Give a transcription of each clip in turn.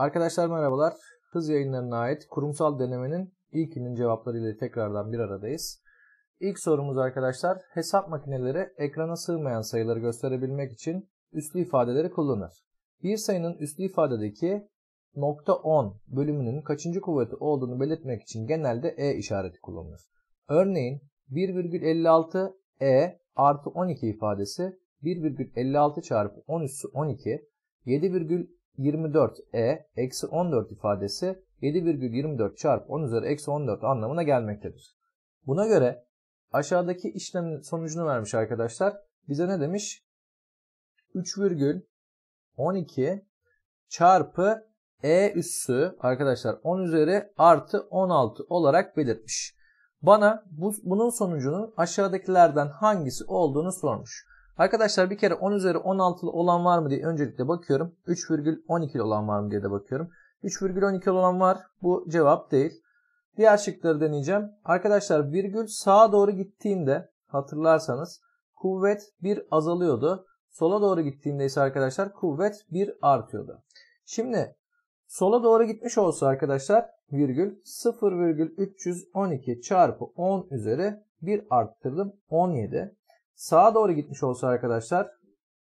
Arkadaşlar merhabalar. Hız yayınlarına ait kurumsal denemenin ilkinin cevapları ile tekrardan bir aradayız. İlk sorumuz arkadaşlar hesap makineleri ekrana sığmayan sayıları gösterebilmek için üslü ifadeleri kullanır. Bir sayının üslü ifadedeki nokta 10 bölümünün kaçıncı kuvveti olduğunu belirtmek için genelde e işareti kullanılır. Örneğin 1,56 e artı 12 ifadesi 1,56 çarpı 10 üssü 12, 7, 24e eksi 14 ifadesi 7,24 çarpı 10 üzeri eksi 14 anlamına gelmektedir. Buna göre aşağıdaki işlemin sonucunu vermiş arkadaşlar. Bize ne demiş? 3,12 çarpı e üssü arkadaşlar 10 üzeri artı 16 olarak belirtmiş. Bana bu, bunun sonucunun aşağıdakilerden hangisi olduğunu sormuş. Arkadaşlar bir kere 10 üzeri 16'lı olan var mı diye öncelikle bakıyorum. 3,12'li olan var mı diye de bakıyorum. 3,12 olan var. Bu cevap değil. Diğer şıkları deneyeceğim. Arkadaşlar virgül sağa doğru gittiğimde hatırlarsanız kuvvet 1 azalıyordu. Sola doğru gittiğimde ise arkadaşlar kuvvet 1 artıyordu. Şimdi sola doğru gitmiş olsa arkadaşlar virgül 0,312 çarpı 10 üzeri 1 arttırdım 17. Sağa doğru gitmiş olsa arkadaşlar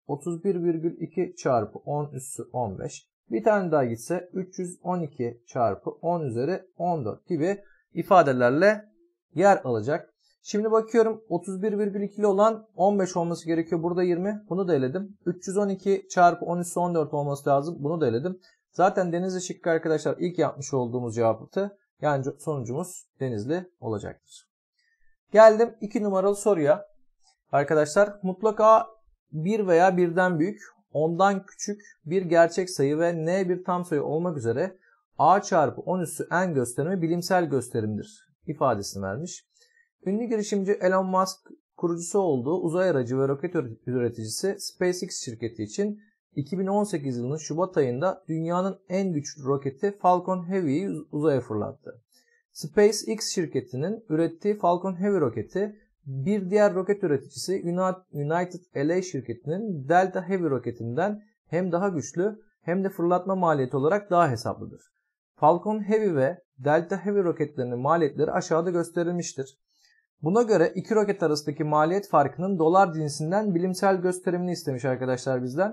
31,2 çarpı 10 üssü 15. Bir tane daha gitse 312 çarpı 10 üzeri 14 gibi ifadelerle yer alacak. Şimdi bakıyorum 31,2'li olan 15 olması gerekiyor. Burada 20. Bunu da eledim. 312 çarpı 10 üssü 14 olması lazım. Bunu da eledim. Zaten Denizli şıkkı arkadaşlar ilk yapmış olduğumuz cevaptı. Yani sonucumuz Denizli olacaktır. Geldim 2 numaralı soruya. Arkadaşlar mutlaka bir veya birden büyük, ondan küçük bir gerçek sayı ve n bir tam sayı olmak üzere a çarpı 10 üssü n gösterimi bilimsel gösterimdir ifadesini vermiş. Ünlü girişimci Elon Musk kurucusu olduğu uzay aracı ve roket üreticisi SpaceX şirketi için 2018 yılının Şubat ayında dünyanın en güçlü roketi Falcon Heavy'yi uzaya fırlattı. SpaceX şirketinin ürettiği Falcon Heavy roketi bir diğer roket üreticisi United LA şirketinin Delta Heavy roketinden hem daha güçlü hem de fırlatma maliyeti olarak daha hesaplıdır. Falcon Heavy ve Delta Heavy roketlerinin maliyetleri aşağıda gösterilmiştir. Buna göre iki roket arasındaki maliyet farkının dolar cinsinden bilimsel gösterimini istemiş arkadaşlar bizden.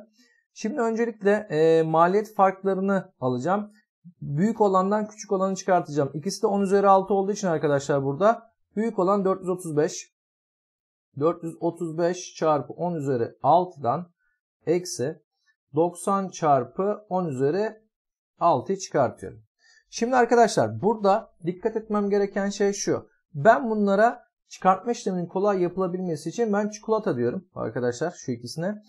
Şimdi öncelikle e, maliyet farklarını alacağım. Büyük olandan küçük olanı çıkartacağım. İkisi de 10 üzeri 6 olduğu için arkadaşlar burada. Büyük olan 435, 435 çarpı 10 üzeri 6'dan eksi 90 çarpı 10 üzeri 6'yı çıkartıyorum. Şimdi arkadaşlar burada dikkat etmem gereken şey şu. Ben bunlara çıkartma işleminin kolay yapılabilmesi için ben çikolata diyorum arkadaşlar şu ikisine.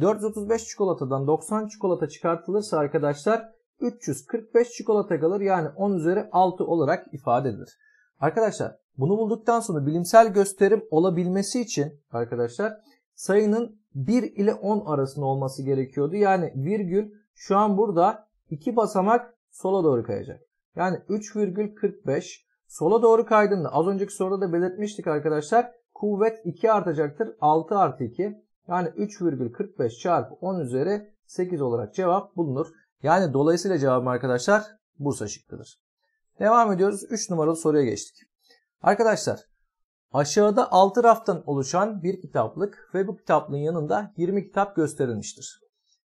435 çikolatadan 90 çikolata çıkartılırsa arkadaşlar 345 çikolata kalır yani 10 üzeri 6 olarak ifade edilir. Arkadaşlar bunu bulduktan sonra bilimsel gösterim olabilmesi için arkadaşlar sayının 1 ile 10 arasında olması gerekiyordu. Yani virgül şu an burada 2 basamak sola doğru kayacak. Yani 3,45 sola doğru kaydığında az önceki soruda da belirtmiştik arkadaşlar. Kuvvet 2 artacaktır. 6 artı 2 yani 3,45 çarpı 10 üzeri 8 olarak cevap bulunur. Yani dolayısıyla cevabım arkadaşlar Bursa şıkkıdır. Devam ediyoruz. 3 numaralı soruya geçtik. Arkadaşlar aşağıda 6 raftan oluşan bir kitaplık ve bu kitaplığın yanında 20 kitap gösterilmiştir.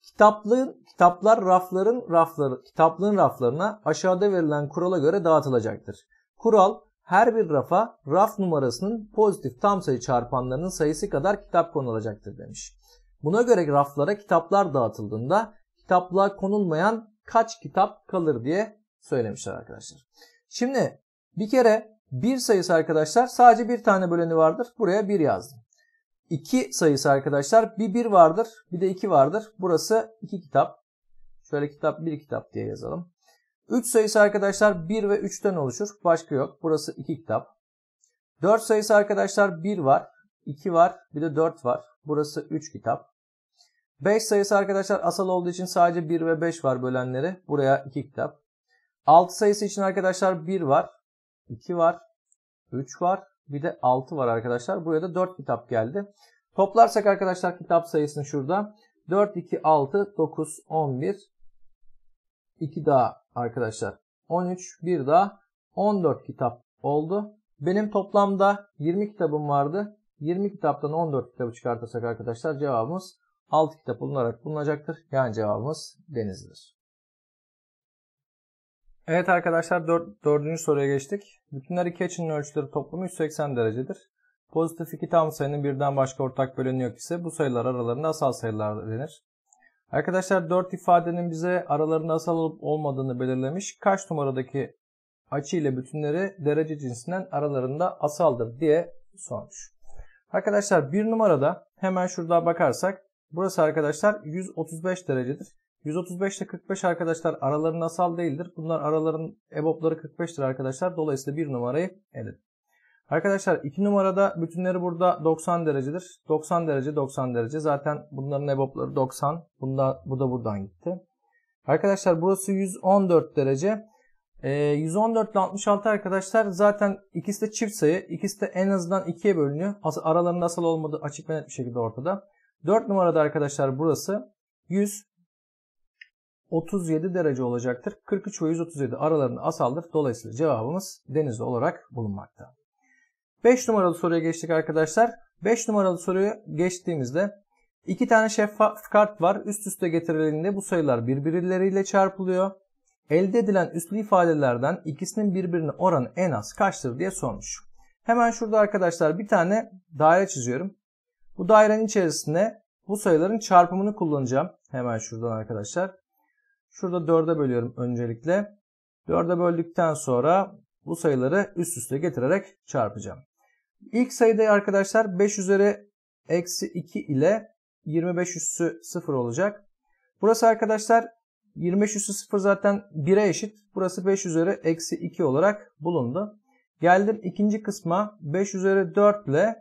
Kitaplığın, kitaplar rafların rafları, kitaplığın raflarına aşağıda verilen kurala göre dağıtılacaktır. Kural her bir rafa raf numarasının pozitif tam sayı çarpanlarının sayısı kadar kitap konulacaktır demiş. Buna göre raflara kitaplar dağıtıldığında kitaplığa konulmayan kaç kitap kalır diye söylemişler arkadaşlar. Şimdi bir kere 1 sayısı arkadaşlar sadece bir tane böleni vardır. Buraya 1 yazdım. 2 sayısı arkadaşlar bir 1 vardır bir de 2 vardır. Burası 2 kitap. Şöyle kitap 1 kitap diye yazalım. 3 sayısı arkadaşlar 1 ve 3'ten oluşur. Başka yok. Burası 2 kitap. 4 sayısı arkadaşlar 1 var, 2 var, bir de 4 var. Burası 3 kitap. 5 sayısı arkadaşlar asal olduğu için sadece 1 ve 5 var bölenleri. Buraya 2 kitap. 6 sayısı için arkadaşlar 1 var, 2 var, 3 var, bir de 6 var arkadaşlar. Buraya da 4 kitap geldi. Toplarsak arkadaşlar kitap sayısını şurada. 4, 2, 6, 9, 11, 2 daha arkadaşlar 13, bir daha 14 kitap oldu. Benim toplamda 20 kitabım vardı. 20 kitaptan 14 kitabı çıkartırsak arkadaşlar cevabımız 6 kitap bulunarak bulunacaktır. Yani cevabımız denizdir. Evet arkadaşlar dört, dördüncü soruya geçtik. Bütünler iki açının ölçüleri toplamı 180 derecedir. Pozitif iki tam sayının birden başka ortak böleni yok ise bu sayılar aralarında asal sayılar denir. Arkadaşlar 4 ifadenin bize aralarında asal olup olmadığını belirlemiş. Kaç numaradaki açı ile bütünleri derece cinsinden aralarında asaldır diye sormuş. Arkadaşlar bir numarada hemen şurada bakarsak burası arkadaşlar 135 derecedir. 135 ile 45 arkadaşlar aralarının asal değildir. Bunlar araların ebopları 45'tir arkadaşlar. Dolayısıyla 1 numarayı elin. Arkadaşlar 2 numarada bütünleri burada 90 derecedir. 90 derece 90 derece. Zaten bunların ebopları 90. Bunda, bu da buradan gitti. Arkadaşlar burası 114 derece. E, ee, 114 ile 66 arkadaşlar zaten ikisi de çift sayı. İkisi de en azından ikiye bölünüyor. As aralarında asal olmadığı açık ve net bir şekilde ortada. 4 numarada arkadaşlar burası 100. 37 derece olacaktır. 43 ve 137 aralarında asaldır. Dolayısıyla cevabımız denizde olarak bulunmakta. 5 numaralı soruya geçtik arkadaşlar. 5 numaralı soruya geçtiğimizde iki tane şeffaf kart var. Üst üste getirildiğinde bu sayılar birbirleriyle çarpılıyor. Elde edilen üslü ifadelerden ikisinin birbirine oranı en az kaçtır diye sormuş. Hemen şurada arkadaşlar bir tane daire çiziyorum. Bu dairenin içerisinde bu sayıların çarpımını kullanacağım. Hemen şuradan arkadaşlar. Şurada 4'e bölüyorum öncelikle. 4'e böldükten sonra bu sayıları üst üste getirerek çarpacağım. İlk sayıda arkadaşlar 5 üzeri eksi 2 ile 25 üssü 0 olacak. Burası arkadaşlar 25 üssü 0 zaten 1'e eşit. Burası 5 üzeri eksi 2 olarak bulundu. Geldim ikinci kısma 5 üzeri 4 ile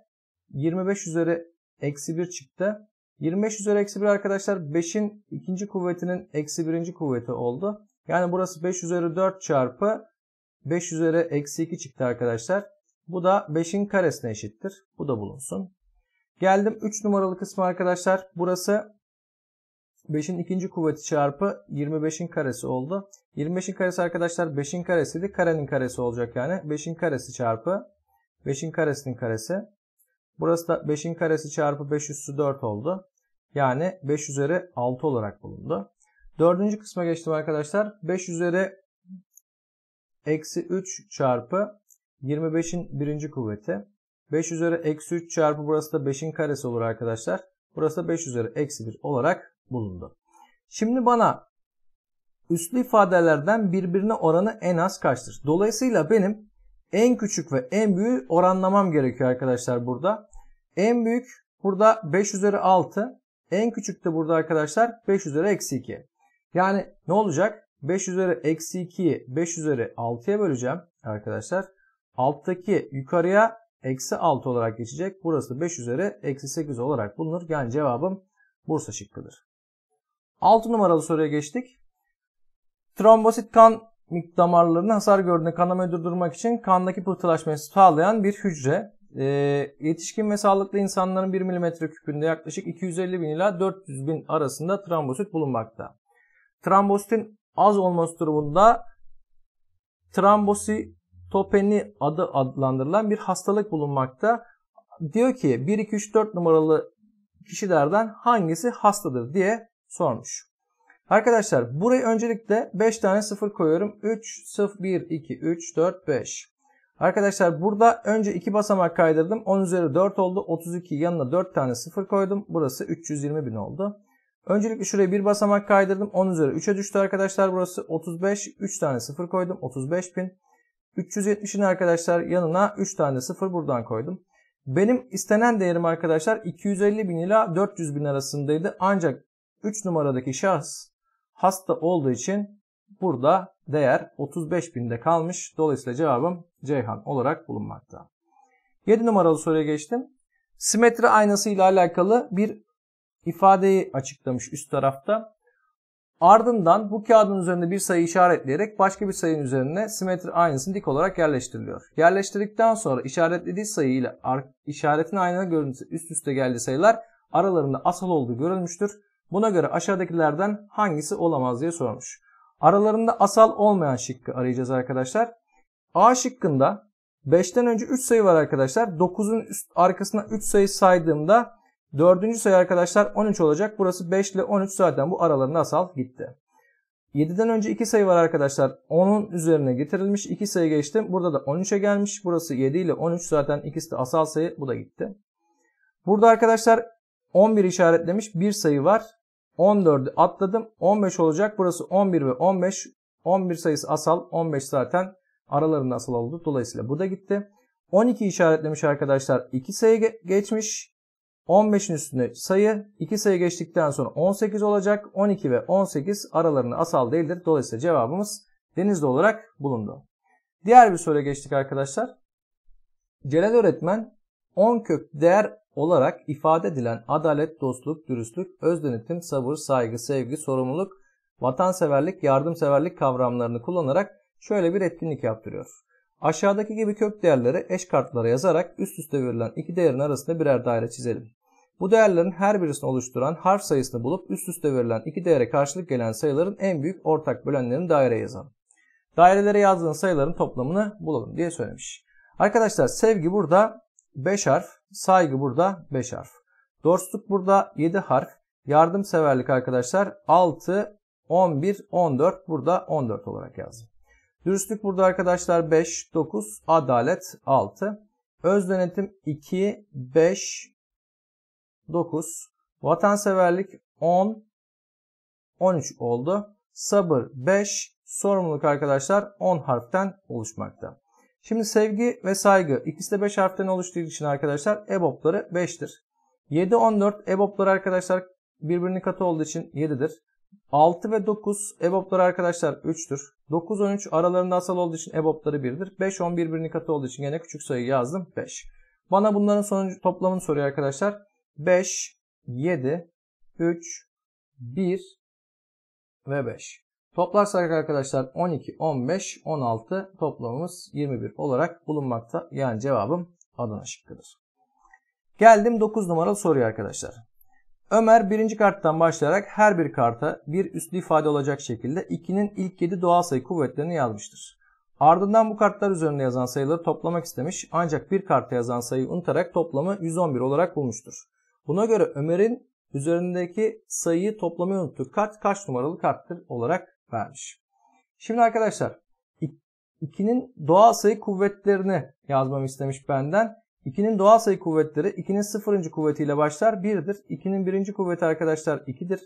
25 üzeri eksi 1 çıktı. 25 üzeri eksi 1 arkadaşlar 5'in ikinci kuvvetinin eksi birinci kuvveti oldu. Yani burası 5 üzeri 4 çarpı 5 üzeri eksi 2 çıktı arkadaşlar. Bu da 5'in karesine eşittir. Bu da bulunsun. Geldim 3 numaralı kısmı arkadaşlar. Burası 5'in ikinci kuvveti çarpı 25'in karesi oldu. 25'in karesi arkadaşlar 5'in karesiydi. Karenin karesi olacak yani. 5'in karesi çarpı 5'in karesinin karesi. Burası da 5'in karesi çarpı 5 üssü 4 oldu. Yani 5 üzeri 6 olarak bulundu. Dördüncü kısma geçtim arkadaşlar. 5 üzeri eksi 3 çarpı 25'in birinci kuvveti. 5 üzeri eksi 3 çarpı burası da 5'in karesi olur arkadaşlar. Burası da 5 üzeri eksi 1 olarak bulundu. Şimdi bana üslü ifadelerden birbirine oranı en az kaçtır? Dolayısıyla benim en küçük ve en büyük oranlamam gerekiyor arkadaşlar burada. En büyük burada 5 üzeri 6. En küçük de burada arkadaşlar 5 üzeri eksi 2. Yani ne olacak? 5 üzeri eksi 2'yi 5 üzeri 6'ya böleceğim arkadaşlar. Alttaki yukarıya eksi 6 olarak geçecek. Burası 5 üzeri eksi 8 olarak bulunur. Yani cevabım Bursa şıkkıdır. 6 numaralı soruya geçtik. Trombosit kan Mik damarlarının hasar gördüğünde kanamayı durdurmak için kandaki pıhtılaşmayı sağlayan bir hücre. E, yetişkin ve sağlıklı insanların 1 mm küpünde yaklaşık 250 bin ila 400 bin arasında trombosit bulunmakta. Trombositin az olması durumunda trombositopeni adı adlandırılan bir hastalık bulunmakta. Diyor ki 1, 2, 3, 4 numaralı kişilerden hangisi hastadır diye sormuş. Arkadaşlar burayı öncelikle 5 tane 0 koyuyorum. 3, 0, 1, 2, 3, 4, 5. Arkadaşlar burada önce 2 basamak kaydırdım. 10 üzeri 4 oldu. 32 yanına 4 tane 0 koydum. Burası 320 bin oldu. Öncelikle şuraya 1 basamak kaydırdım. 10 üzeri 3'e düştü arkadaşlar. Burası 35. 3 tane 0 koydum. 35 bin. 370'in arkadaşlar yanına 3 tane 0 buradan koydum. Benim istenen değerim arkadaşlar 250 bin ila 400 bin arasındaydı. Ancak 3 numaradaki şahıs hasta olduğu için burada değer 35 binde kalmış. Dolayısıyla cevabım Ceyhan olarak bulunmakta. 7 numaralı soruya geçtim. Simetri aynası ile alakalı bir ifadeyi açıklamış üst tarafta. Ardından bu kağıdın üzerinde bir sayı işaretleyerek başka bir sayının üzerine simetri aynasını dik olarak yerleştiriliyor. Yerleştirdikten sonra işaretlediği sayı ile işaretin aynı görüntüsü üst üste geldiği sayılar aralarında asal olduğu görülmüştür. Buna göre aşağıdakilerden hangisi olamaz diye sormuş. Aralarında asal olmayan şıkkı arayacağız arkadaşlar. A şıkkında 5'ten önce 3 sayı var arkadaşlar. 9'un arkasına 3 sayı saydığımda 4. sayı arkadaşlar 13 olacak. Burası 5 ile 13 zaten bu aralarında asal gitti. 7'den önce 2 sayı var arkadaşlar. 10'un üzerine getirilmiş. 2 sayı geçtim. Burada da 13'e gelmiş. Burası 7 ile 13 zaten ikisi de asal sayı. Bu da gitti. Burada arkadaşlar 11 işaretlemiş bir sayı var. 14'ü atladım. 15 olacak. Burası 11 ve 15. 11 sayısı asal. 15 zaten aralarında asal oldu. Dolayısıyla bu da gitti. 12 işaretlemiş arkadaşlar. 2 sayı geçmiş. 15'in üstünde sayı. 2 sayı geçtikten sonra 18 olacak. 12 ve 18 aralarında asal değildir. Dolayısıyla cevabımız denizli olarak bulundu. Diğer bir soruya geçtik arkadaşlar. Celal öğretmen 10 kök değer olarak ifade edilen adalet, dostluk, dürüstlük, özdenetim, sabır, saygı, sevgi, sorumluluk, vatanseverlik, yardımseverlik kavramlarını kullanarak şöyle bir etkinlik yaptırıyor. Aşağıdaki gibi kök değerleri eş kartlara yazarak üst üste verilen iki değerin arasında birer daire çizelim. Bu değerlerin her birisini oluşturan harf sayısını bulup üst üste verilen iki değere karşılık gelen sayıların en büyük ortak bölenlerini daire yazalım. Dairelere yazdığın sayıların toplamını bulalım diye söylemiş. Arkadaşlar sevgi burada 5 harf Saygı burada 5 harf. Dostluk burada 7 harf. Yardımseverlik arkadaşlar 6, 11, 14 burada 14 olarak yazdım. Dürüstlük burada arkadaşlar 5, 9, adalet 6. Öz denetim 2, 5, 9. Vatanseverlik 10, 13 oldu. Sabır 5, sorumluluk arkadaşlar 10 harften oluşmakta. Şimdi sevgi ve saygı ikisi de 5 harften oluştuğu için arkadaşlar EBOB'ları 5'tir. 7, 14 EBOB'ları arkadaşlar birbirinin katı olduğu için 7'dir. 6 ve 9 EBOB'ları arkadaşlar 3'tür. 9, 13 aralarında asal olduğu için EBOB'ları 1'dir. 5, 10 birbirinin katı olduğu için yine küçük sayı yazdım 5. Bana bunların sonucu toplamını soruyor arkadaşlar. 5, 7, 3, 1 ve 5. Toplarsak arkadaşlar 12, 15, 16 toplamımız 21 olarak bulunmakta. Yani cevabım Adana şıkkıdır. Geldim 9 numaralı soruya arkadaşlar. Ömer birinci karttan başlayarak her bir karta bir üslü ifade olacak şekilde 2'nin ilk 7 doğal sayı kuvvetlerini yazmıştır. Ardından bu kartlar üzerinde yazan sayıları toplamak istemiş ancak bir karta yazan sayıyı unutarak toplamı 111 olarak bulmuştur. Buna göre Ömer'in üzerindeki sayıyı toplamayı unuttuğu kart kaç numaralı karttır olarak vermiş. Şimdi arkadaşlar 2'nin doğal sayı kuvvetlerini yazmamı istemiş benden. 2'nin doğal sayı kuvvetleri 2'nin 0. kuvvetiyle başlar 1'dir. 2'nin birinci kuvveti arkadaşlar 2'dir.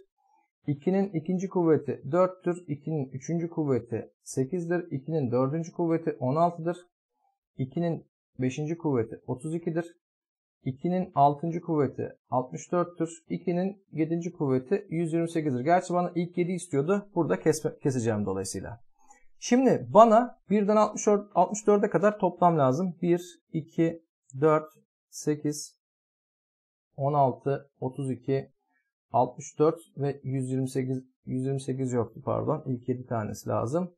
2'nin ikinci kuvveti 4'tür. 2'nin üçüncü kuvveti 8'dir. 2'nin dördüncü kuvveti 16'dır. 2'nin beşinci kuvveti 32'dir. 2'nin 6. kuvveti 64'tür. 2'nin 7. kuvveti 128'dir. Gerçi bana ilk 7 istiyordu. Burada kesme, keseceğim dolayısıyla. Şimdi bana 1'den 64, 64'e kadar toplam lazım. 1, 2, 4, 8, 16, 32, 64 ve 128 128 yoktu pardon. İlk 7 tanesi lazım.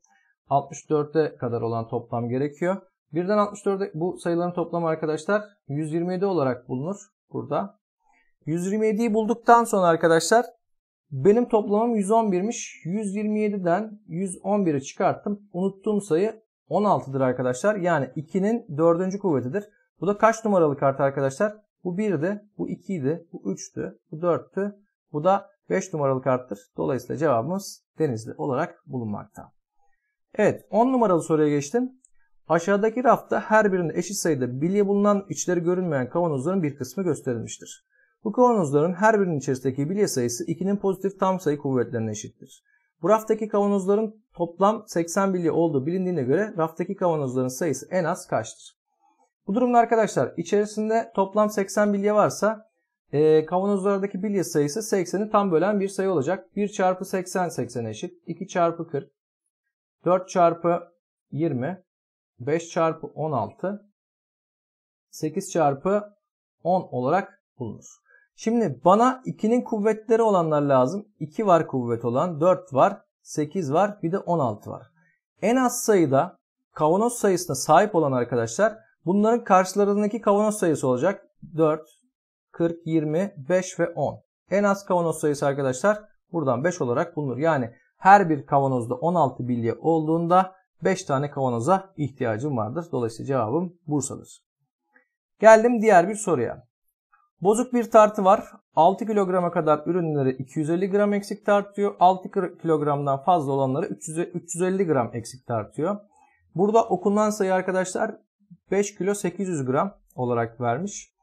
64'e kadar olan toplam gerekiyor. 1'den 64'e bu sayıların toplamı arkadaşlar 127 olarak bulunur burada. 127'yi bulduktan sonra arkadaşlar benim toplamım 111'miş. 127'den 111'i çıkarttım. Unuttuğum sayı 16'dır arkadaşlar. Yani 2'nin 4. kuvvetidir. Bu da kaç numaralı kart arkadaşlar? Bu 1'di, bu 2'ydi, bu 3'tü, bu 4'tü, bu da 5 numaralı karttır. Dolayısıyla cevabımız Denizli olarak bulunmakta. Evet 10 numaralı soruya geçtim. Aşağıdaki rafta her birinde eşit sayıda bilye bulunan içleri görünmeyen kavanozların bir kısmı gösterilmiştir. Bu kavanozların her birinin içerisindeki bilye sayısı 2'nin pozitif tam sayı kuvvetlerine eşittir. Bu raftaki kavanozların toplam 80 bilye olduğu bilindiğine göre raftaki kavanozların sayısı en az kaçtır? Bu durumda arkadaşlar içerisinde toplam 80 bilye varsa e, kavanozlardaki bilye sayısı 80'i tam bölen bir sayı olacak. 1 çarpı 80 80 eşit. 2 çarpı 40. 4 çarpı 20. 5 çarpı 16 8 çarpı 10 olarak bulunur. Şimdi bana 2'nin kuvvetleri olanlar lazım. 2 var kuvvet olan, 4 var, 8 var, bir de 16 var. En az sayıda kavanoz sayısına sahip olan arkadaşlar bunların karşılarındaki kavanoz sayısı olacak. 4, 40, 20, 5 ve 10. En az kavanoz sayısı arkadaşlar buradan 5 olarak bulunur. Yani her bir kavanozda 16 bilye olduğunda 5 tane kavanoza ihtiyacım vardır. Dolayısıyla cevabım Bursa'dır. Geldim diğer bir soruya. Bozuk bir tartı var. 6 kilograma kadar ürünleri 250 gram eksik tartıyor. 6 kilogramdan fazla olanları 350 gram eksik tartıyor. Burada okunan sayı arkadaşlar 5 kilo 800 gram olarak vermiş.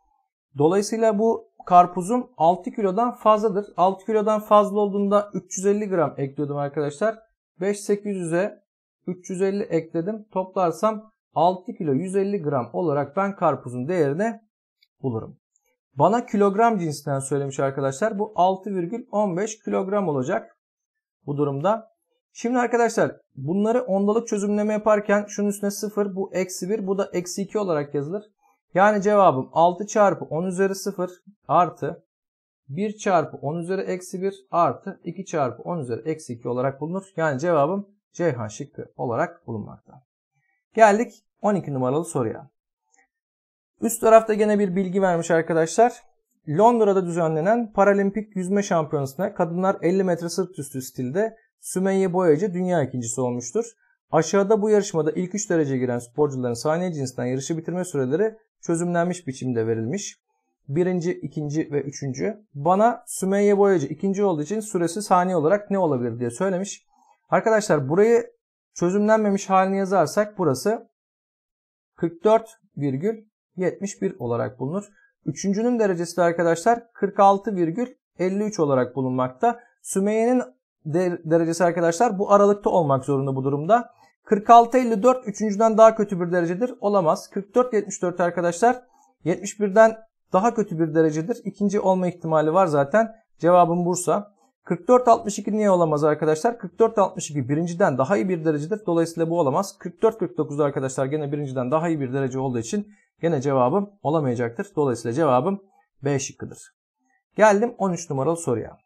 Dolayısıyla bu karpuzum 6 kilodan fazladır. 6 kilodan fazla olduğunda 350 gram ekliyordum arkadaşlar. 5 800'e 350 ekledim. Toplarsam 6 kilo 150 gram olarak ben karpuzun değerini bulurum. Bana kilogram cinsinden söylemiş arkadaşlar. Bu 6,15 kilogram olacak bu durumda. Şimdi arkadaşlar bunları ondalık çözümleme yaparken şunun üstüne 0 bu eksi 1 bu da eksi 2 olarak yazılır. Yani cevabım 6 çarpı 10 üzeri 0 artı 1 çarpı 10 üzeri eksi 1 artı 2 çarpı 10 üzeri eksi 2 olarak bulunur. Yani cevabım Ceyhan şıkkı olarak bulunmakta. Geldik 12 numaralı soruya. Üst tarafta gene bir bilgi vermiş arkadaşlar. Londra'da düzenlenen Paralimpik Yüzme Şampiyonası'na kadınlar 50 metre sırt üstü stilde Sümeyye Boyacı dünya ikincisi olmuştur. Aşağıda bu yarışmada ilk 3 derece giren sporcuların saniye cinsinden yarışı bitirme süreleri çözümlenmiş biçimde verilmiş. Birinci, ikinci ve üçüncü. Bana Sümeyye Boyacı ikinci olduğu için süresi saniye olarak ne olabilir diye söylemiş. Arkadaşlar burayı çözümlenmemiş halini yazarsak burası 44,71 olarak bulunur. Üçüncünün derecesi de arkadaşlar 46,53 olarak bulunmakta. Sümeyye'nin derecesi arkadaşlar bu aralıkta olmak zorunda bu durumda. 46,54 üçüncüden daha kötü bir derecedir. Olamaz. 44,74 arkadaşlar 71'den daha kötü bir derecedir. İkinci olma ihtimali var zaten. Cevabım Bursa. 44-62 niye olamaz arkadaşlar? 44-62 birinciden daha iyi bir derecedir. Dolayısıyla bu olamaz. 44-49 arkadaşlar gene birinciden daha iyi bir derece olduğu için gene cevabım olamayacaktır. Dolayısıyla cevabım B şıkkıdır. Geldim 13 numaralı soruya.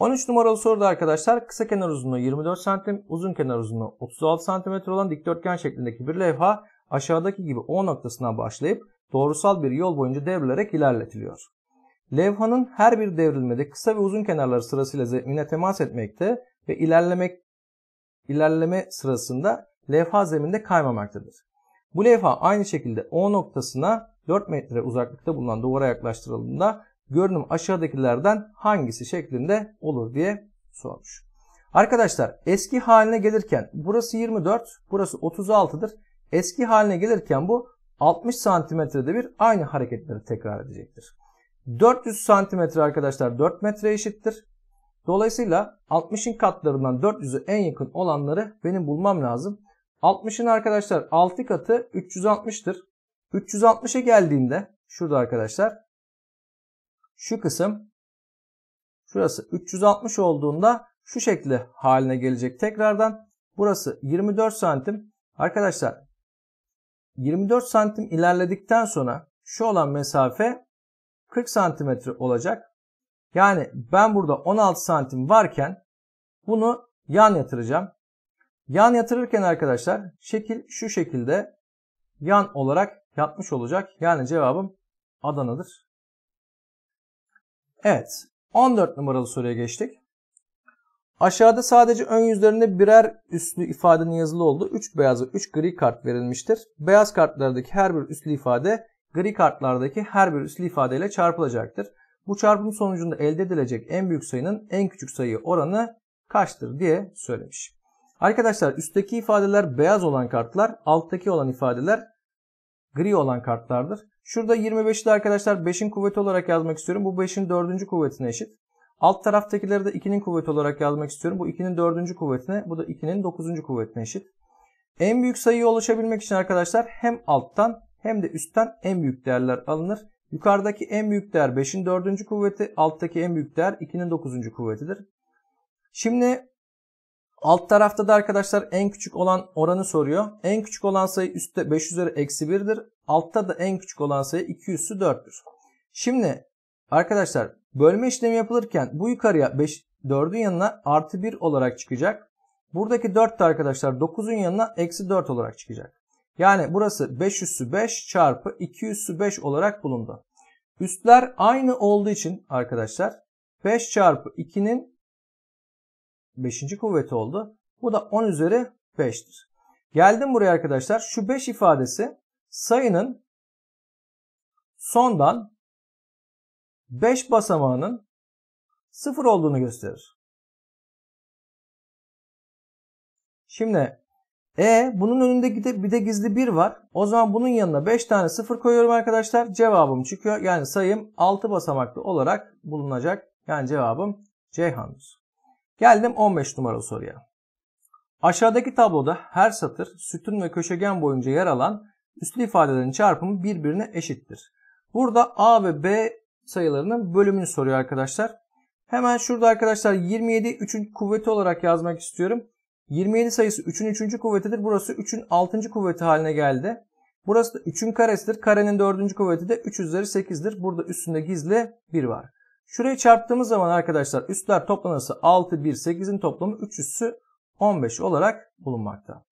13 numaralı soruda arkadaşlar kısa kenar uzunluğu 24 santim, uzun kenar uzunluğu 36 santimetre olan dikdörtgen şeklindeki bir levha aşağıdaki gibi O noktasından başlayıp doğrusal bir yol boyunca devrilerek ilerletiliyor. Levhanın her bir devrilmede kısa ve uzun kenarları sırasıyla zemine temas etmekte ve ilerlemek ilerleme sırasında levha zeminde kaymamaktadır. Bu levha aynı şekilde O noktasına 4 metre uzaklıkta bulunan duvara yaklaştırıldığında görünüm aşağıdakilerden hangisi şeklinde olur diye sormuş. Arkadaşlar eski haline gelirken burası 24, burası 36'dır. Eski haline gelirken bu 60 santimetrede bir aynı hareketleri tekrar edecektir. 400 santimetre arkadaşlar 4 metre eşittir. Dolayısıyla 60'ın katlarından 400'e en yakın olanları benim bulmam lazım. 60'ın arkadaşlar 6 katı 360'tır. 360'a geldiğinde şurada arkadaşlar şu kısım şurası 360 olduğunda şu şekli haline gelecek tekrardan. Burası 24 santim. Arkadaşlar 24 santim ilerledikten sonra şu olan mesafe 40 santimetre olacak. Yani ben burada 16 santim varken bunu yan yatıracağım. Yan yatırırken arkadaşlar şekil şu şekilde yan olarak yatmış olacak. Yani cevabım Adana'dır. Evet 14 numaralı soruya geçtik. Aşağıda sadece ön yüzlerinde birer üslü ifadenin yazılı olduğu 3 beyaz ve 3 gri kart verilmiştir. Beyaz kartlardaki her bir üslü ifade gri kartlardaki her bir üslü ifadeyle çarpılacaktır. Bu çarpım sonucunda elde edilecek en büyük sayının en küçük sayı oranı kaçtır diye söylemiş. Arkadaşlar üstteki ifadeler beyaz olan kartlar, alttaki olan ifadeler gri olan kartlardır. Şurada 25'i de arkadaşlar 5'in kuvveti olarak yazmak istiyorum. Bu 5'in 4. kuvvetine eşit. Alt taraftakileri de 2'nin kuvveti olarak yazmak istiyorum. Bu 2'nin 4. kuvvetine, bu da 2'nin 9. kuvvetine eşit. En büyük sayıya ulaşabilmek için arkadaşlar hem alttan hem de üstten en büyük değerler alınır. Yukarıdaki en büyük değer 5'in 4. kuvveti, alttaki en büyük değer 2'nin 9. kuvvetidir. Şimdi alt tarafta da arkadaşlar en küçük olan oranı soruyor. En küçük olan sayı üstte 5 üzeri eksi 1'dir. Altta da en küçük olan sayı 2 üssü 4'tür. Şimdi arkadaşlar bölme işlemi yapılırken bu yukarıya 5, 4'ün yanına artı 1 olarak çıkacak. Buradaki 4 de arkadaşlar 9'un yanına eksi 4 olarak çıkacak. Yani burası 5 üssü 5 çarpı 2 üssü 5 olarak bulundu. Üstler aynı olduğu için arkadaşlar 5 çarpı 2'nin 5. kuvveti oldu. Bu da 10 üzeri 5'tir. Geldim buraya arkadaşlar. Şu 5 ifadesi sayının sondan 5 basamağının 0 olduğunu gösterir. Şimdi e bunun önünde bir de gizli 1 var. O zaman bunun yanına 5 tane 0 koyuyorum arkadaşlar. Cevabım çıkıyor. Yani sayım 6 basamaklı olarak bulunacak. Yani cevabım Ceyhan'dır. Geldim 15 numaralı soruya. Aşağıdaki tabloda her satır sütun ve köşegen boyunca yer alan üslü ifadelerin çarpımı birbirine eşittir. Burada A ve B sayılarının bölümünü soruyor arkadaşlar. Hemen şurada arkadaşlar 27 3. kuvveti olarak yazmak istiyorum. 27 sayısı 3'ün 3. kuvvetidir. Burası 3'ün 6. kuvveti haline geldi. Burası da 3'ün karesidir. Karenin 4. kuvveti de 3 üzeri 8'dir. Burada üstünde gizli 1 var. Şurayı çarptığımız zaman arkadaşlar üstler toplanırsa 6, 1, 8'in toplamı 3 üssü 15 olarak bulunmakta.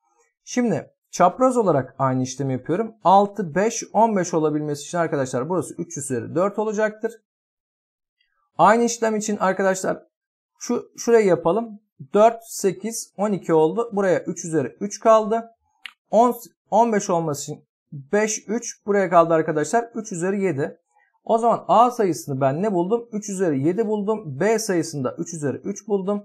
Şimdi çapraz olarak aynı işlemi yapıyorum. 6, 5, 15 olabilmesi için arkadaşlar burası 3 üzeri 4 olacaktır. Aynı işlem için arkadaşlar şu şurayı yapalım. 4, 8, 12 oldu. Buraya 3 üzeri 3 kaldı. 10, 15 olması için 5, 3 buraya kaldı arkadaşlar. 3 üzeri 7. O zaman A sayısını ben ne buldum? 3 üzeri 7 buldum. B sayısında 3 üzeri 3 buldum.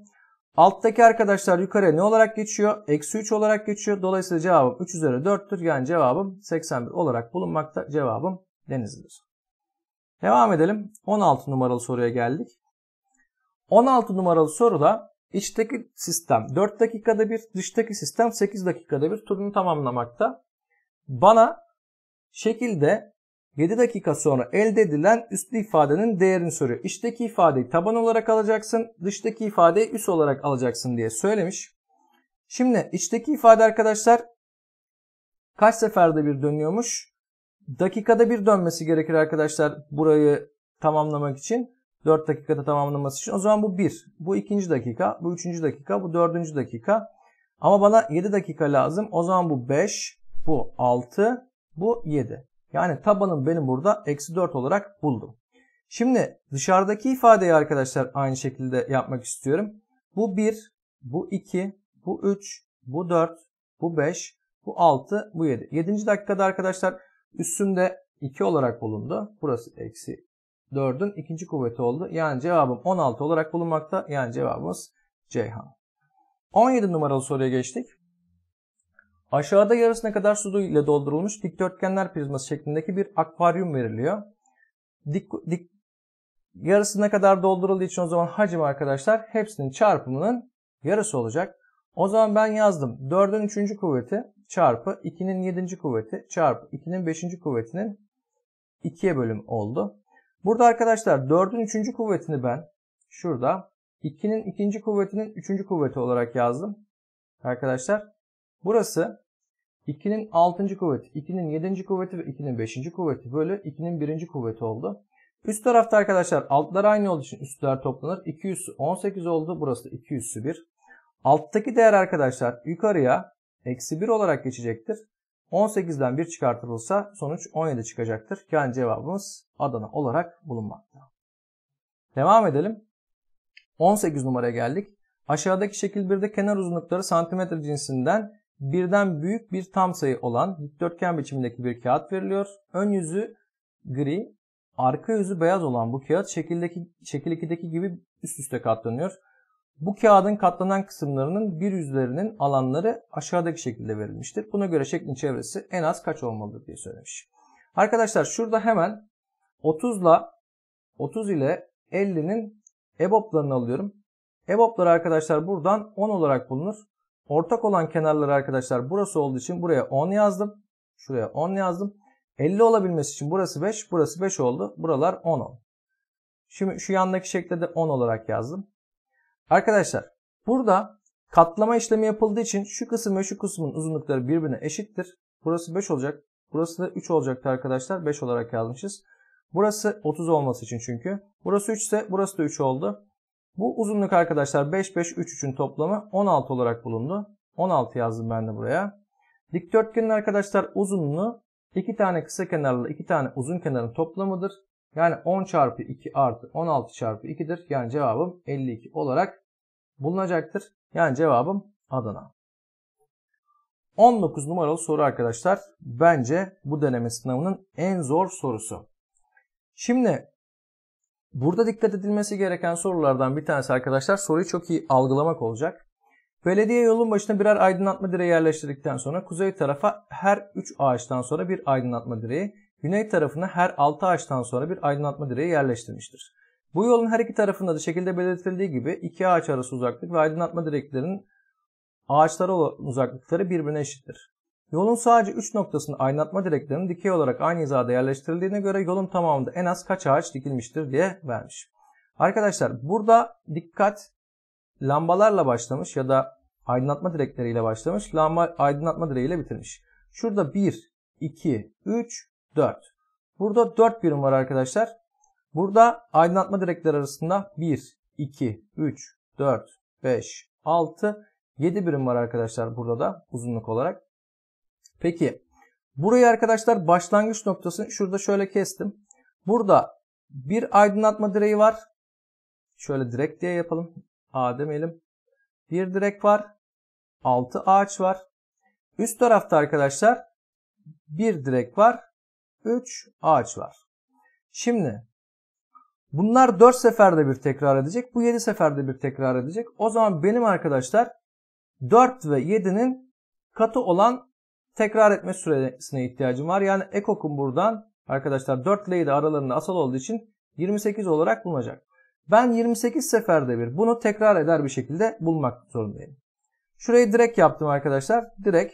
Alttaki arkadaşlar yukarıya ne olarak geçiyor? Eksi 3 olarak geçiyor. Dolayısıyla cevabım 3 üzeri 4'tür. Yani cevabım 81 olarak bulunmakta. Cevabım denizdir. Devam edelim. 16 numaralı soruya geldik. 16 numaralı soruda İçteki sistem 4 dakikada bir, dıştaki sistem 8 dakikada bir turunu tamamlamakta. Bana şekilde 7 dakika sonra elde edilen üstlü ifadenin değerini soruyor. İçteki ifadeyi taban olarak alacaksın, dıştaki ifadeyi üst olarak alacaksın diye söylemiş. Şimdi içteki ifade arkadaşlar kaç seferde bir dönüyormuş? Dakikada bir dönmesi gerekir arkadaşlar burayı tamamlamak için. 4 dakikada tamamlanması için. O zaman bu 1. Bu ikinci dakika. Bu üçüncü dakika. Bu dördüncü dakika. Ama bana 7 dakika lazım. O zaman bu 5. Bu 6. Bu 7. Yani tabanım benim burada eksi 4 olarak buldum. Şimdi dışarıdaki ifadeyi arkadaşlar aynı şekilde yapmak istiyorum. Bu 1, bu 2, bu 3, bu 4, bu 5, bu 6, bu 7. 7. dakikada arkadaşlar üstümde 2 olarak bulundu. Burası eksi 4'ün ikinci kuvveti oldu. Yani cevabım 16 olarak bulunmakta. Yani cevabımız Ceyhan. 17 numaralı soruya geçtik. Aşağıda yarısına kadar su ile doldurulmuş dikdörtgenler prizması şeklindeki bir akvaryum veriliyor. Dik, dik, yarısına kadar doldurulduğu için o zaman hacim arkadaşlar hepsinin çarpımının yarısı olacak. O zaman ben yazdım. 4'ün 3. kuvveti çarpı 2'nin 7. kuvveti çarpı 2'nin 5. kuvvetinin 2'ye bölüm oldu. Burada arkadaşlar 4'ün 3. kuvvetini ben şurada 2'nin 2. kuvvetinin 3. kuvveti olarak yazdım. Arkadaşlar burası 2'nin 6. kuvveti, 2'nin 7. kuvveti ve 2'nin 5. kuvveti bölü 2'nin 1. kuvveti oldu. Üst tarafta arkadaşlar altlar aynı olduğu için üstler toplanır. 2 oldu. Burası 2 üssü Alttaki değer arkadaşlar yukarıya eksi 1 olarak geçecektir. 18'den 1 çıkartılırsa sonuç 17 çıkacaktır. Yani cevabımız Adana olarak bulunmakta. Devam edelim. 18 numaraya geldik. Aşağıdaki şekil 1'de kenar uzunlukları santimetre cinsinden birden büyük bir tam sayı olan dikdörtgen biçimindeki bir kağıt veriliyor. Ön yüzü gri, arka yüzü beyaz olan bu kağıt şekildeki, şekil 2'deki gibi üst üste katlanıyor. Bu kağıdın katlanan kısımlarının bir yüzlerinin alanları aşağıdaki şekilde verilmiştir. Buna göre şeklin çevresi en az kaç olmalıdır diye söylemiş. Arkadaşlar şurada hemen 30 ile 30 ile 50'nin EBOB'larını alıyorum. EBOB'lar arkadaşlar buradan 10 olarak bulunur. Ortak olan kenarlar arkadaşlar burası olduğu için buraya 10 yazdım. Şuraya 10 yazdım. 50 olabilmesi için burası 5, burası 5 oldu. Buralar 10 oldu. Şimdi şu yandaki şekilde de 10 olarak yazdım. Arkadaşlar burada katlama işlemi yapıldığı için şu kısım ve şu kısmın uzunlukları birbirine eşittir. Burası 5 olacak. Burası da 3 olacaktı arkadaşlar. 5 olarak yazmışız. Burası 30 olması için çünkü. Burası 3 ise burası da 3 oldu. Bu uzunluk arkadaşlar 5, 5, 3, 3'ün toplamı 16 olarak bulundu. 16 yazdım ben de buraya. Dikdörtgenin arkadaşlar uzunluğu iki tane kısa kenarla iki tane uzun kenarın toplamıdır. Yani 10 çarpı 2 artı 16 çarpı 2'dir. Yani cevabım 52 olarak bulunacaktır. Yani cevabım Adana. 19 numaralı soru arkadaşlar. Bence bu deneme sınavının en zor sorusu. Şimdi burada dikkat edilmesi gereken sorulardan bir tanesi arkadaşlar soruyu çok iyi algılamak olacak. Belediye yolun başına birer aydınlatma direği yerleştirdikten sonra kuzey tarafa her 3 ağaçtan sonra bir aydınlatma direği, güney tarafına her 6 ağaçtan sonra bir aydınlatma direği yerleştirmiştir. Bu yolun her iki tarafında da şekilde belirtildiği gibi iki ağaç arası uzaklık ve aydınlatma direklerinin ağaçlara olan uzaklıkları birbirine eşittir. Yolun sadece 3 noktasının aydınlatma direklerinin dikey olarak aynı hizada yerleştirildiğine göre yolun tamamında en az kaç ağaç dikilmiştir diye vermiş. Arkadaşlar burada dikkat lambalarla başlamış ya da aydınlatma direkleriyle başlamış. Lamba aydınlatma direğiyle bitirmiş. Şurada 1, 2, 3, 4. Burada 4 birim var arkadaşlar. Burada aydınlatma direkleri arasında 1, 2, 3, 4, 5, 6, 7 birim var arkadaşlar burada da uzunluk olarak. Peki burayı arkadaşlar başlangıç noktasını şurada şöyle kestim. Burada bir aydınlatma direği var. Şöyle direk diye yapalım. A demeyelim. Bir direk var. 6 ağaç var. Üst tarafta arkadaşlar bir direk var. 3 ağaç var. Şimdi Bunlar 4 seferde bir tekrar edecek. Bu 7 seferde bir tekrar edecek. O zaman benim arkadaşlar 4 ve 7'nin katı olan tekrar etme süresine ihtiyacım var. Yani ekokum buradan arkadaşlar 4 ile 7 aralarında asal olduğu için 28 olarak bulunacak. Ben 28 seferde bir bunu tekrar eder bir şekilde bulmak zorundayım. Şurayı direkt yaptım arkadaşlar. Direkt.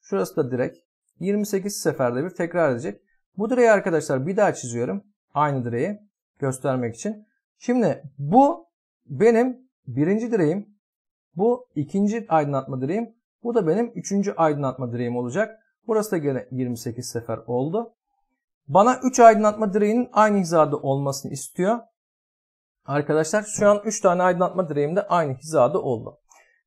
Şurası da direkt. 28 seferde bir tekrar edecek. Bu direği arkadaşlar bir daha çiziyorum. Aynı direği göstermek için. Şimdi bu benim birinci direğim. Bu ikinci aydınlatma direğim. Bu da benim üçüncü aydınlatma direğim olacak. Burası da gene 28 sefer oldu. Bana 3 aydınlatma direğinin aynı hizada olmasını istiyor. Arkadaşlar şu an 3 tane aydınlatma direğim de aynı hizada oldu.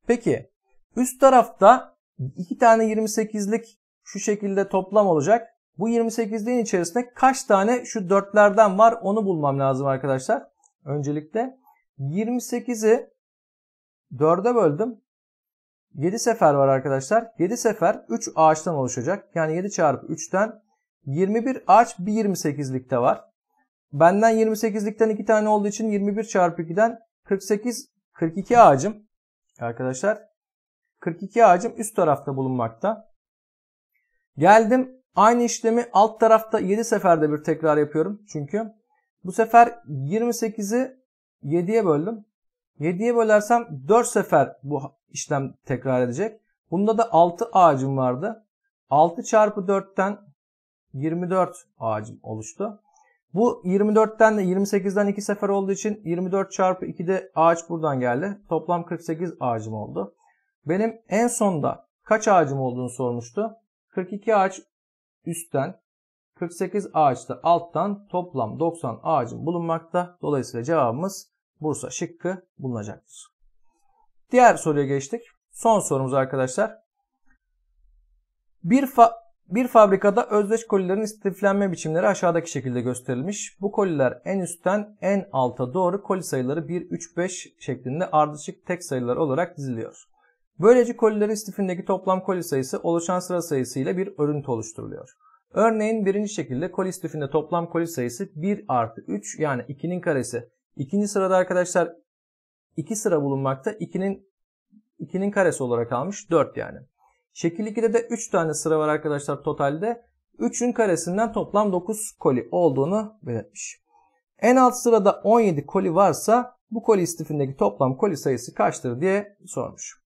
Peki üst tarafta 2 tane 28'lik şu şekilde toplam olacak. Bu 28'liğin içerisinde kaç tane şu dörtlerden var onu bulmam lazım arkadaşlar. Öncelikle 28'i 4'e böldüm. 7 sefer var arkadaşlar. 7 sefer 3 ağaçtan oluşacak. Yani 7 çarpı 3'ten 21 ağaç bir 28'likte var. Benden 28'likten 2 tane olduğu için 21 çarpı 2'den 48, 42 ağacım. Arkadaşlar 42 ağacım üst tarafta bulunmakta. Geldim Aynı işlemi alt tarafta 7 seferde bir tekrar yapıyorum çünkü. Bu sefer 28'i 7'ye böldüm. 7'ye bölersem 4 sefer bu işlem tekrar edecek. Bunda da 6 ağacım vardı. 6 çarpı 4'ten 24 ağacım oluştu. Bu 24'ten de 28'den 2 sefer olduğu için 24 çarpı 2'de ağaç buradan geldi. Toplam 48 ağacım oldu. Benim en sonda kaç ağacım olduğunu sormuştu. 42 ağaç üstten 48 ağaçta alttan toplam 90 ağacın bulunmakta. Dolayısıyla cevabımız Bursa şıkkı bulunacaktır. Diğer soruya geçtik. Son sorumuz arkadaşlar. Bir, fa bir fabrikada özdeş kolilerin istiflenme biçimleri aşağıdaki şekilde gösterilmiş. Bu koliler en üstten en alta doğru koli sayıları 1, 3, 5 şeklinde ardışık tek sayılar olarak diziliyor. Böylece kolileri istifindeki toplam koli sayısı oluşan sıra sayısıyla bir örüntü oluşturuluyor. Örneğin birinci şekilde koli istifinde toplam koli sayısı 1 artı 3 yani 2'nin karesi. İkinci sırada arkadaşlar 2 sıra bulunmakta. 2'nin 2'nin karesi olarak almış 4 yani. Şekil 2'de de 3 tane sıra var arkadaşlar totalde. 3'ün karesinden toplam 9 koli olduğunu belirtmiş. En alt sırada 17 koli varsa bu koli istifindeki toplam koli sayısı kaçtır diye sormuş.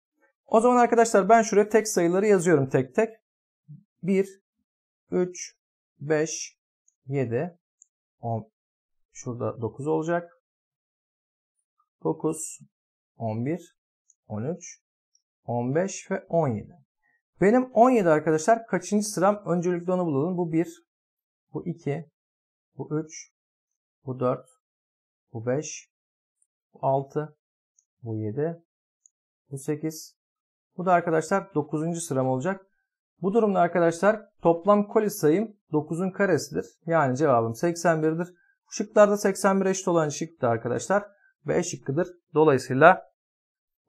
O zaman arkadaşlar ben şuraya tek sayıları yazıyorum tek tek. 1, 3, 5, 7, 10. Şurada 9 olacak. 9, 11, 13, 15 ve 17. Benim 17 arkadaşlar kaçıncı sıram? Öncelikle onu bulalım. Bu 1, bu 2, bu 3, bu 4, bu 5, bu 6, bu 7, bu 8, bu da arkadaşlar 9. sıram olacak. Bu durumda arkadaşlar toplam koli sayım 9'un karesidir. Yani cevabım 81'dir. Şıklarda 81 eşit olan şık da arkadaşlar B şıkkıdır. Dolayısıyla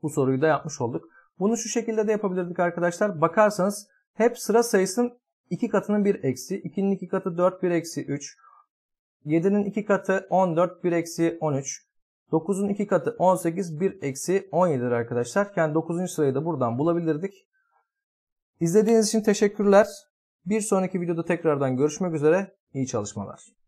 bu soruyu da yapmış olduk. Bunu şu şekilde de yapabilirdik arkadaşlar. Bakarsanız hep sıra sayısının 2 katının 1 eksi, 2'nin 2 katı 4, 1 eksi 3, 7'nin 2 katı 14, 1 eksi 13, 9'un 2 katı 18, 1 eksi 17'dir arkadaşlar. Yani 9. sırayı da buradan bulabilirdik. İzlediğiniz için teşekkürler. Bir sonraki videoda tekrardan görüşmek üzere. İyi çalışmalar.